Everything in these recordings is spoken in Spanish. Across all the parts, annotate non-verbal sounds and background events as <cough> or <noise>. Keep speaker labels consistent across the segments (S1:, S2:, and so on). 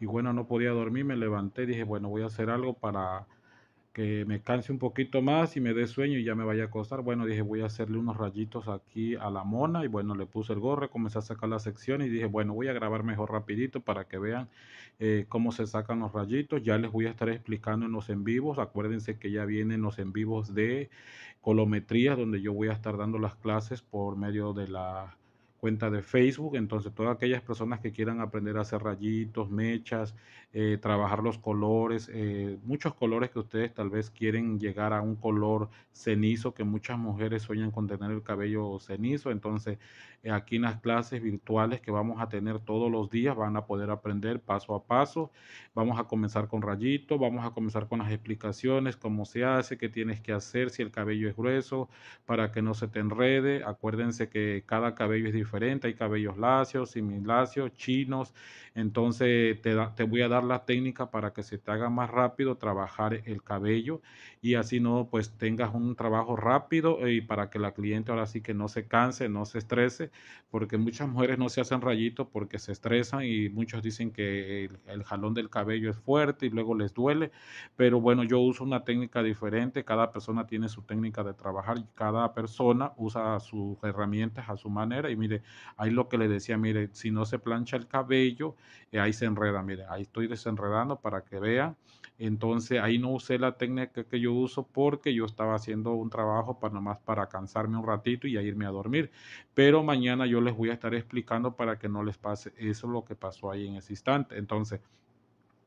S1: y bueno, no podía dormir, me levanté, dije, bueno, voy a hacer algo para que me canse un poquito más y me dé sueño y ya me vaya a acostar. Bueno, dije, voy a hacerle unos rayitos aquí a la mona y bueno, le puse el gorro, comencé a sacar la sección y dije, bueno, voy a grabar mejor rapidito para que vean eh, cómo se sacan los rayitos. Ya les voy a estar explicando en los en vivos. Acuérdense que ya vienen los en vivos de colometría, donde yo voy a estar dando las clases por medio de la cuenta de Facebook. Entonces, todas aquellas personas que quieran aprender a hacer rayitos, mechas, eh, trabajar los colores, eh, muchos colores que ustedes tal vez quieren llegar a un color cenizo, que muchas mujeres sueñan con tener el cabello cenizo. Entonces, eh, aquí en las clases virtuales que vamos a tener todos los días, van a poder aprender paso a paso. Vamos a comenzar con rayito vamos a comenzar con las explicaciones, cómo se hace, qué tienes que hacer, si el cabello es grueso, para que no se te enrede. Acuérdense que cada cabello es diferente hay cabellos lacios, semilacios, chinos, entonces te, voy a dar la técnica para que se te haga más rápido trabajar el cabello y así no, pues tengas un trabajo rápido eh, y para que la cliente ahora sí que no se canse, no se estrese, porque muchas mujeres no se hacen rayitos porque se estresan y muchos dicen que el, jalón del cabello es fuerte y luego les duele, pero bueno, yo uso una técnica diferente, cada persona tiene su técnica de trabajar, y cada persona usa sus herramientas a su manera y mire, Ahí lo que le decía, mire, si no se plancha el cabello, eh, ahí se enreda, mire, ahí estoy desenredando para que vea, Entonces ahí no usé la técnica que yo uso porque yo estaba haciendo un trabajo para nomás para cansarme un ratito y a irme a dormir. Pero mañana yo les voy a estar explicando para que no les pase eso lo que pasó ahí en ese instante. Entonces,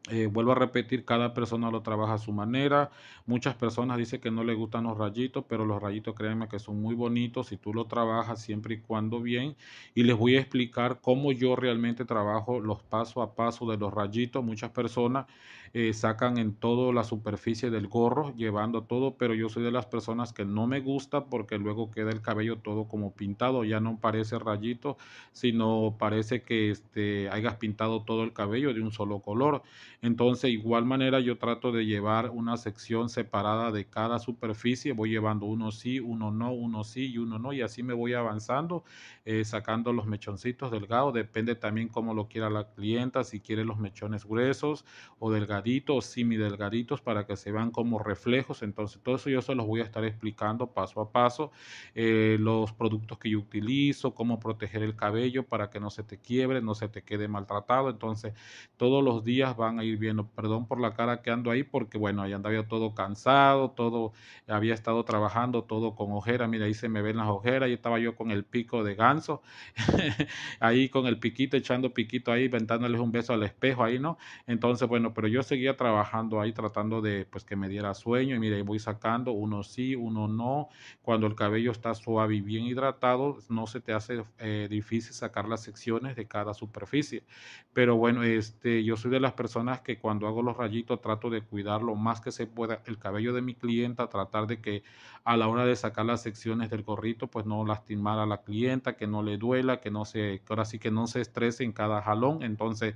S1: eh, vuelvo a repetir, cada persona lo trabaja a su manera. Muchas personas dicen que no les gustan los rayitos, pero los rayitos créanme que son muy bonitos y tú lo trabajas siempre y cuando bien. Y les voy a explicar cómo yo realmente trabajo los paso a paso de los rayitos. Muchas personas eh, sacan en toda la superficie del gorro, llevando todo, pero yo soy de las personas que no me gusta porque luego queda el cabello todo como pintado. Ya no parece rayito, sino parece que este, hayas pintado todo el cabello de un solo color. Entonces, igual manera yo trato de llevar una sección separada de cada superficie. Voy llevando uno sí, uno no, uno sí y uno no. Y así me voy avanzando, eh, sacando los mechoncitos delgados. Depende también cómo lo quiera la clienta, si quiere los mechones gruesos o delgaditos o delgaditos para que se vean como reflejos. Entonces, todo eso yo se los voy a estar explicando paso a paso. Eh, los productos que yo utilizo, cómo proteger el cabello para que no se te quiebre, no se te quede maltratado. Entonces, todos los días van a ir viendo. Perdón por la cara que ando ahí, porque bueno, ahí andaba yo todo cansado, todo, había estado trabajando todo con ojera Mira, ahí se me ven las ojeras. Yo estaba yo con el pico de ganso, <laughs> ahí con el piquito, echando piquito ahí, ventándoles un beso al espejo ahí, ¿no? Entonces, bueno, pero yo seguía trabajando ahí, tratando de pues que me diera sueño. Y mira, ahí voy sacando uno sí, uno no. Cuando el cabello está suave y bien hidratado, no se te hace eh, difícil sacar las secciones de cada superficie. Pero bueno, este, yo soy de las personas que cuando hago los rayitos trato de cuidar lo más que se pueda el cabello de mi clienta, tratar de que a la hora de sacar las secciones del gorrito pues no lastimar a la clienta, que no le duela, que no se, ahora sí que no se estrese en cada jalón. Entonces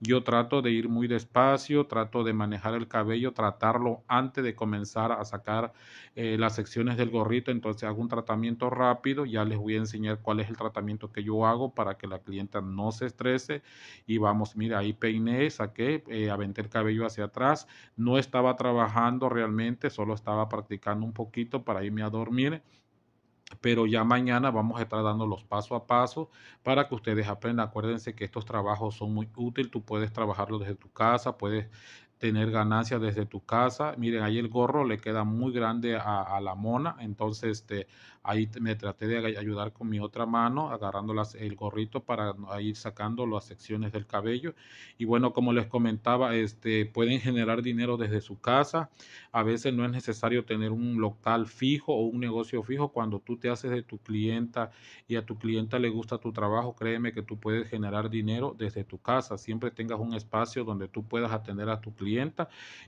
S1: yo trato de ir muy despacio, trato de manejar el cabello, tratarlo antes de comenzar a sacar eh, las secciones del gorrito. Entonces hago un tratamiento rápido, ya les voy a enseñar cuál es el tratamiento que yo hago para que la clienta no se estrese y vamos, mira, ahí peiné, saqué. Eh, aventé el cabello hacia atrás, no estaba trabajando realmente, solo estaba practicando un poquito para irme a dormir pero ya mañana vamos a estar dando los paso a paso para que ustedes aprendan. Acuérdense que estos trabajos son muy útiles, tú puedes trabajarlos desde tu casa, puedes tener ganancias desde tu casa. Miren, ahí el gorro le queda muy grande a, la mona, entonces este, ahí me traté de ayudar con mi otra mano, agarrando las, el gorrito para ir sacando las secciones del cabello. Y bueno, como les comentaba, este, pueden generar dinero desde su casa. A veces no es necesario tener un local fijo o un negocio fijo. Cuando tú te haces de tu clienta y a tu clienta le gusta tu trabajo, créeme que tú puedes generar dinero desde tu casa. Siempre tengas un espacio donde tú puedas atender a tu cliente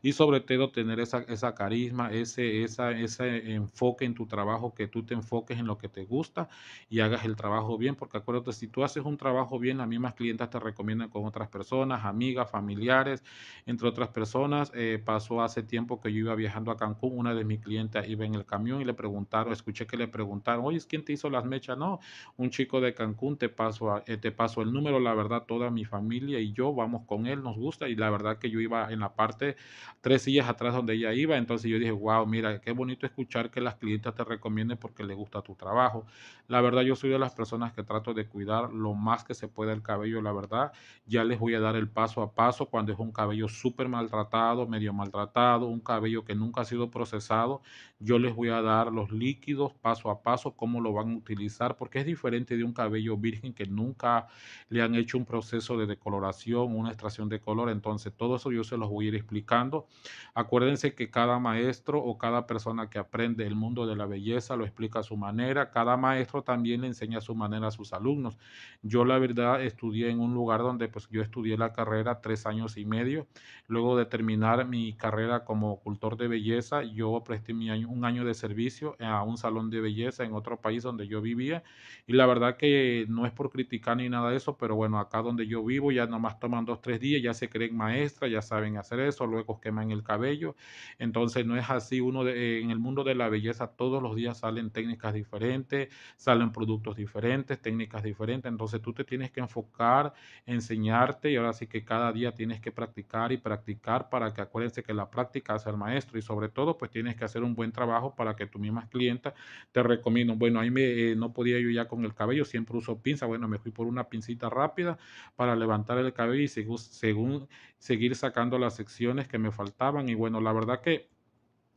S1: y sobre todo tener esa, carisma, ese, esa, ese enfoque en tu trabajo, que tú te enfoques en lo que te gusta y hagas el trabajo bien, porque acuérdate, si tú haces un trabajo bien, las mismas clientas te recomiendan con otras personas, amigas, familiares, entre otras personas. Eh, pasó hace tiempo que yo iba viajando a Cancún, una de mis clientas iba en el camión y le preguntaron, escuché que le preguntaron, oye, ¿quién te hizo las mechas? No, un chico de Cancún, te pasó eh, el número, la verdad, toda mi familia y yo vamos con él, nos gusta y la verdad que yo iba en la parte, tres sillas atrás donde ella iba. Entonces yo dije, wow, mira, qué bonito escuchar que las clientas te recomienden porque les gusta tu trabajo. La verdad, yo soy de las personas que trato de cuidar lo más que se pueda el cabello, la verdad. Ya les voy a dar el paso a paso cuando es un cabello súper maltratado, medio maltratado, un cabello que nunca ha sido procesado. Yo les voy a dar los líquidos paso a paso, cómo lo van a utilizar, porque es diferente de un cabello virgen que nunca le han hecho un proceso de decoloración, una extracción de color. Entonces, todo eso yo se los voy ir explicando. Acuérdense que cada maestro o cada persona que aprende el mundo de la belleza lo explica a su manera. Cada maestro también le enseña a su manera a sus alumnos. Yo la verdad estudié en un lugar donde pues yo estudié la carrera tres años y medio. Luego de terminar mi carrera como cultor de belleza, yo presté mi año, un año de servicio a un salón de belleza en otro país donde yo vivía. Y la verdad que no es por criticar ni nada de eso, pero bueno, acá donde yo vivo ya nomás toman dos, tres días, ya se creen maestras, ya saben hacer eso, luego en el cabello. Entonces no es así, uno en el mundo de la belleza todos los días salen técnicas diferentes, salen productos diferentes, técnicas diferentes, entonces tú te tienes que enfocar, enseñarte y ahora sí que cada día tienes que practicar y practicar para que acuérdense que la práctica hace al maestro y sobre todo pues tienes que hacer un buen trabajo para que tu misma clienta te recomienden. Bueno, ahí me, eh, no podía yo ya con el cabello, siempre uso pinza, bueno, me fui por una pincita rápida para levantar el cabello y según seguir sacando la secciones que me faltaban y bueno, la verdad que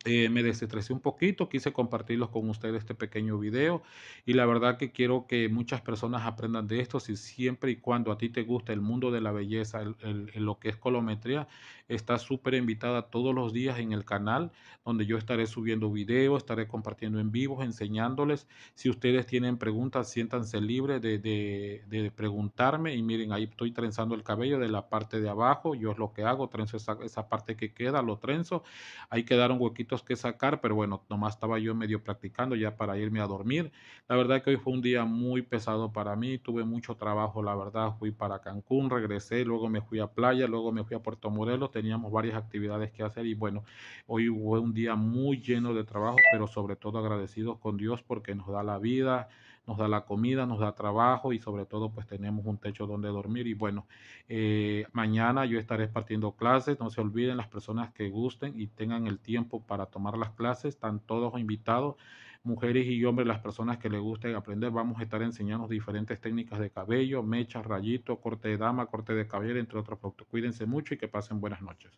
S1: eh, me desestresé un poquito, quise compartirlos con ustedes este pequeño video y la verdad que quiero que muchas personas aprendan de esto. Si siempre y cuando a ti te gusta el mundo de la belleza, el, lo que es colometría, está súper invitada todos los días en el canal donde yo estaré subiendo videos, estaré compartiendo en vivo, enseñándoles. Si ustedes tienen preguntas, siéntanse libres de, preguntarme y miren, ahí estoy trenzando el cabello de la parte de abajo, yo es lo que hago, trenzo esa, parte que queda, lo trenzo, ahí quedaron huequitos que sacar, pero bueno, nomás estaba yo medio practicando ya para irme a dormir. La verdad que hoy fue un día muy pesado para mí, tuve mucho trabajo, la verdad, fui para Cancún, regresé, luego me fui a playa, luego me fui a Puerto Morelos, teníamos varias actividades que hacer y bueno, hoy fue un día muy lleno de trabajo, pero sobre todo agradecidos con Dios porque nos da la vida, nos da la comida, nos da trabajo y sobre todo pues tenemos un techo donde dormir. Y bueno, eh, mañana yo estaré partiendo clases, no se olviden las personas que gusten y tengan el tiempo para tomar las clases, están todos invitados mujeres y hombres, las personas que les guste aprender, vamos a estar enseñando diferentes técnicas de cabello, mechas, rayito, corte de dama, corte de cabello, entre otros productos. Cuídense mucho y que pasen buenas noches.